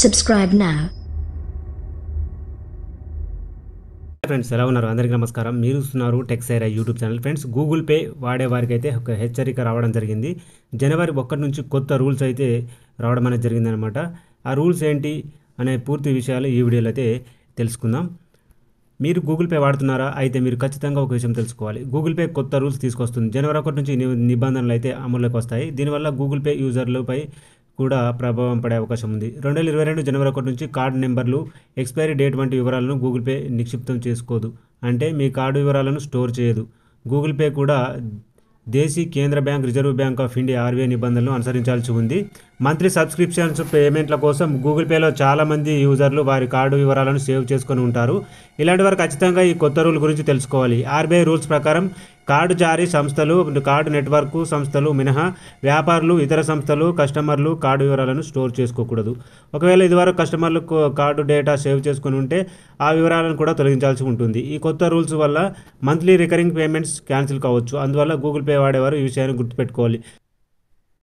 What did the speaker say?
subscribe నా friends ఎలా ఉన్నారు అందరికీ నమస్కారం మీరు చూస్తున్నారు టెక్సైరా YouTube channel friends Google Pay వాడే వారికి అయితే ఒక హెచ్చరిక రావడం జరిగింది జనవరి ఒకటి నుంచి కొత్త రూల్స్ అయితే రావడం అనేది జరిగిందనమాట ఆ రూల్స్ ఏంటి అనే పూర్తి విషయాలు ఈ వీడియోలో అయితే తెలుసుకుందాం మీరు గూగుల్ పే వాడుతున్నారా అయితే మీరు ఖచ్చితంగా ఒక విషయం తెలుసుకోవాలి గూగుల్ పే కొత్త రూల్స్ తీసుకొస్తుంది జనవరి ఒకటి నుంచి నిబంధనలు అయితే అమల్లోకి వస్తాయి దీనివల్ల గూగుల్ పే యూజర్లపై కూడా ప్రభావం పడే అవకాశం ఉంది రెండు వేల ఇరవై రెండు జనవరి ఒకటి నుంచి కార్డు నెంబర్లు ఎక్స్పైరీ డేట్ వంటి వివరాలను గూగుల్ పే నిక్షిప్తం చేసుకోదు అంటే మీ కార్డు వివరాలను స్టోర్ చేయదు గూగుల్ పే కూడా దేశీ కేంద్ర bank Reserve Bank of India RBI నిబంధనలను అనుసరించాల్సి ఉంది మంత్లీ సబ్స్క్రిప్షన్స్ పేమెంట్ల కోసం గూగుల్ పేలో చాలామంది యూజర్లు వారి కార్డు వివరాలను సేవ్ చేసుకుని ఉంటారు ఇలాంటి వారు ఖచ్చితంగా ఈ కొత్త రూల్ గురించి తెలుసుకోవాలి ఆర్బీఐ రూల్స్ ప్రకారం కార్డు జారీ సంస్థలు కార్డు నెట్వర్క్ సంస్థలు మినహా వ్యాపారులు ఇతర సంస్థలు కస్టమర్లు కార్డు వివరాలను స్టోర్ చేసుకోకూడదు ఒకవేళ ఇదివరకు కస్టమర్లు కార్డు డేటా సేవ్ చేసుకుని ఉంటే ఆ వివరాలను కూడా తొలగించాల్సి ఉంటుంది ఈ కొత్త రూల్స్ వల్ల మంత్లీ రికరింగ్ పేమెంట్స్ క్యాన్సిల్ కావచ్చు అందువల్ల గూగుల్ పే వాడేవారు ఈ విషయాన్ని గుర్తుపెట్టుకోవాలి